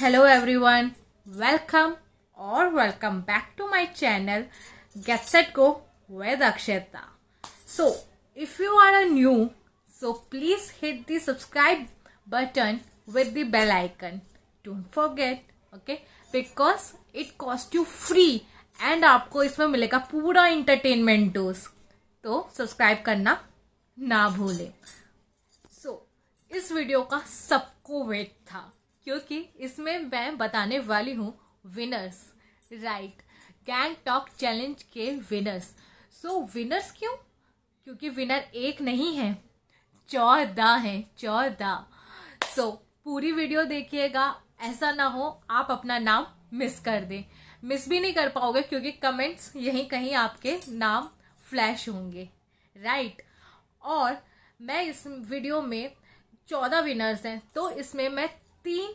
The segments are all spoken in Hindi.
हेलो एवरीवन वेलकम और welcome back to my channel get set go Ved Akshata so if you are a new so please hit the subscribe button with the bell icon don't forget okay because it cost you free and आपको इसमें मिलेगा पूरा इंटरटेनमेंट डोज तो सब्सक्राइब करना ना भूलें सो so, इस वीडियो का सबको वेट था क्योंकि इसमें मैं बताने वाली हूँ winners right gang talk challenge के विनर्स सो विनर्स क्यों क्योंकि विनर एक नहीं है चौदह हैं चौदह सो so, पूरी वीडियो देखिएगा ऐसा ना हो आप अपना नाम मिस कर दें मिस भी नहीं कर पाओगे क्योंकि कमेंट्स यहीं कहीं आपके नाम फ्लैश होंगे राइट और मैं इस वीडियो में चौदह विनर्स हैं तो इसमें मैं तीन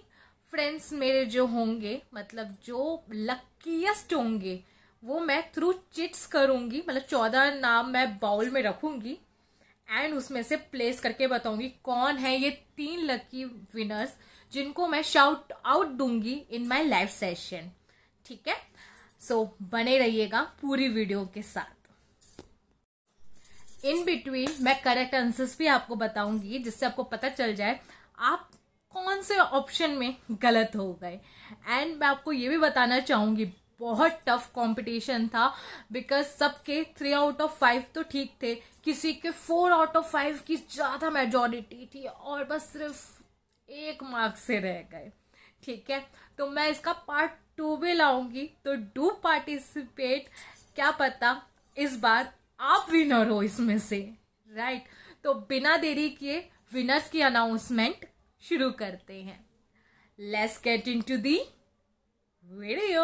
फ्रेंड्स मेरे जो होंगे मतलब जो लक्कीस्ट होंगे वो मैं थ्रू चिट्स करूंगी मतलब चौदह नाम मैं बाउल में रखूंगी एंड उसमें से प्लेस करके बताऊंगी कौन है ये तीन लकी विनर्स जिनको मैं शाउट आउट दूंगी इन माई लाइव सेशन ठीक है सो so, बने रहिएगा पूरी वीडियो के साथ इन बिटवीन मैं करेक्ट आंसर्स भी आपको बताऊंगी जिससे आपको पता चल जाए आप कौन से ऑप्शन में गलत हो गए एंड मैं आपको ये भी बताना चाहूंगी बहुत टफ कंपटीशन था बिकॉज सबके थ्री आउट ऑफ फाइव तो ठीक थे किसी के फोर आउट ऑफ फाइव की ज़्यादा मेजोरिटी थी और बस सिर्फ एक मार्क्स से रह गए ठीक है तो मैं इसका पार्ट टू भी लाऊंगी तो डू पार्टिसिपेट क्या पता इस बार आप विनर हो इसमें से राइट right? तो बिना देरी किए विनर्स की अनाउंसमेंट शुरू करते हैं let's get into the video so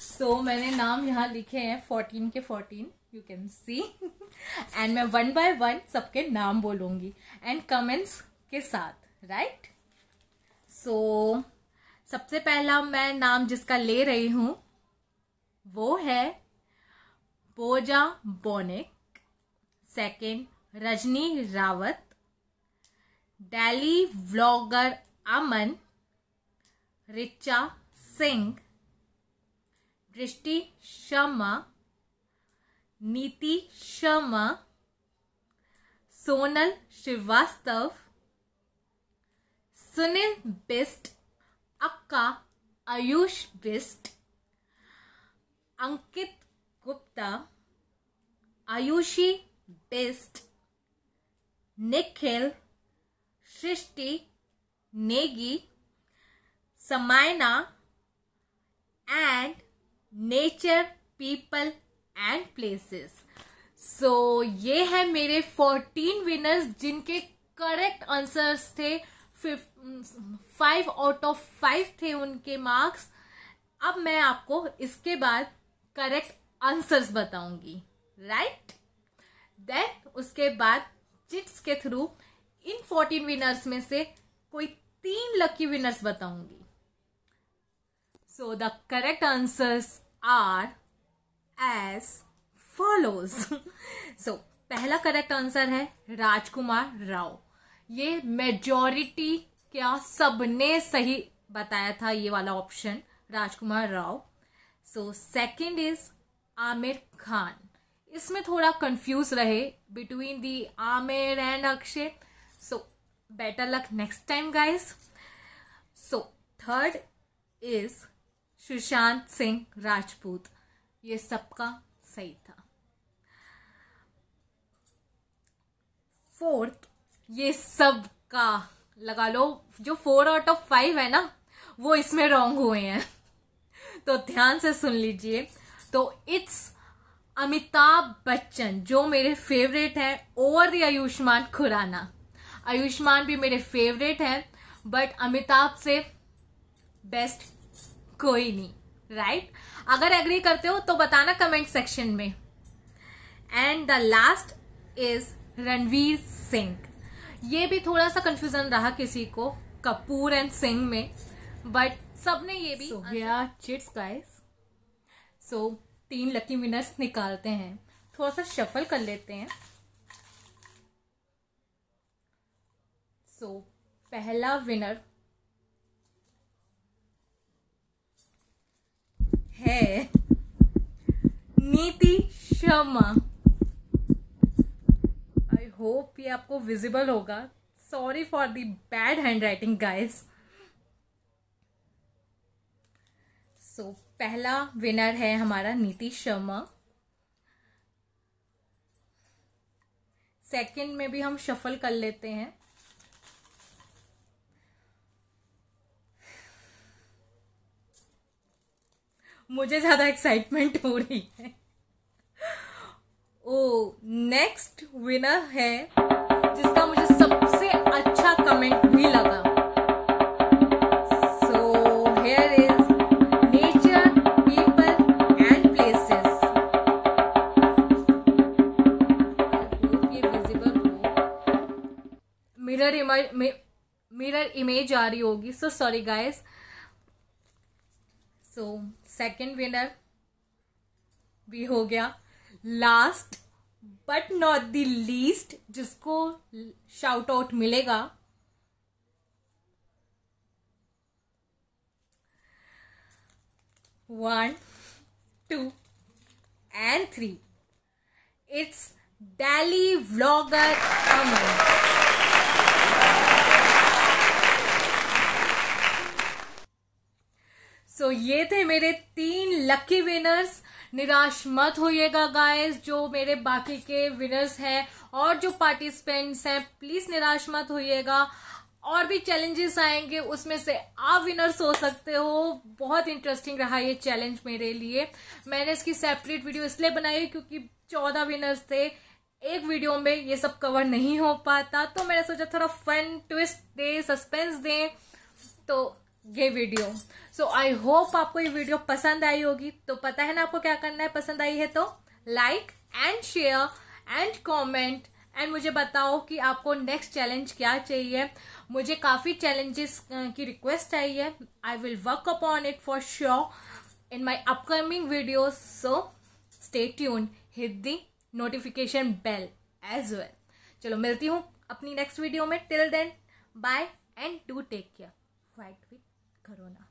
सो मैंने नाम यहाँ लिखे हैं फोर्टीन के fourteen you can see and मैं वन बाय वन सबके नाम बोलूंगी एंड कमेंट्स के साथ राइट सो so, सबसे पहला मैं नाम जिसका ले रही हूं वो है पोजा बोनिक second Rajni Rawat daily vlogger Aman Richa Singh Drishti Sharma नीति शर्मा सोनल श्रीवास्तव सुनील बिस्ट अक्का आयुष बिस्ट अंकित गुप्ता आयुषी बिस्ट निखिल सृष्टि नेगी समायना and nature people and places so ये है मेरे फोर्टीन विनर्स जिनके करेक्ट आंसर्स थे फाइव आउट ऑफ फाइव थे उनके मार्क्स अब मैं आपको इसके बाद करेक्ट आंसर्स बताऊंगी राइट देन उसके बाद चिट्स के थ्रू इन फोर्टीन विनर्स में से कोई तीन लकी विनर्स बताऊंगी so the correct answers are as follows so पहला करेक्ट आंसर है राजकुमार राव ये मेजॉरिटी क्या सबने सही बताया था ये वाला option Rajkumar Rao so second is Aamir Khan इसमें थोड़ा कंफ्यूज रहे between the Aamir and Akshay so better luck next time guys so third is Sushant Singh Rajput ये सबका सही था फोर्थ ये सब का लगा लो जो फोर आउट ऑफ फाइव है ना वो इसमें रॉन्ग हुए हैं तो ध्यान से सुन लीजिए तो इट्स अमिताभ बच्चन जो मेरे फेवरेट है ओवर द आयुष्मान खुराना आयुष्मान भी मेरे फेवरेट हैं बट अमिताभ से बेस्ट कोई नहीं राइट अगर एग्री करते हो तो बताना कमेंट सेक्शन में and the last is Ranveer Singh ये भी थोड़ा सा कंफ्यूजन रहा किसी को कपूर एंड सिंह में बट सबने ये भी so, yeah, chits guys so तीन लकी विनर्स निकालते हैं थोड़ा सा शफल कर लेते हैं पहला विनर है नीति शर्मा आई होप ये आपको विजिबल होगा sorry for the bad hand writing guys so पहला विनर है हमारा नीति शर्मा सेकंड में भी हम शफल कर लेते हैं मुझे ज़्यादा एक्साइटमेंट हो रही है ओ नेक्स्ट विनर है जिसका मुझे सबसे अच्छा कमेंट भी लगा मिरर इमेज आ रही होगी so sorry guys so second winner भी हो गया last but not the least जिसको शाउट आउट मिलेगा one two and three it's daily vlogger Aman so so, ये थे मेरे तीन लकी विनर्स निराश मत होइएगा गाइस जो मेरे बाकी के विनर्स हैं और जो पार्टिसिपेंट्स हैं प्लीज निराश मत होइएगा और भी चैलेंजेस आएंगे उसमें से आप विनर्स हो सकते हो बहुत इंटरेस्टिंग रहा ये चैलेंज मेरे लिए मैंने इसकी सेपरेट वीडियो इसलिए बनाई क्योंकि चौदह विनर्स थे एक वीडियो में ये सब कवर नहीं हो पाता तो मैंने सोचा थोड़ा फन ट्विस्ट दे सस्पेंस दें तो ये वीडियो सो आई होप आपको ये वीडियो पसंद आई होगी तो पता है ना आपको क्या करना है पसंद आई है तो like and share and comment and मुझे बताओ कि आपको नेक्स्ट चैलेंज क्या चाहिए मुझे काफ़ी चैलेंजेस की रिक्वेस्ट आई है I will work upon it for sure in my upcoming video so stay tune hit the notification bell as well चलो मिलती हूँ अपनी नेक्स्ट वीडियो में till then bye and do take care fight with corona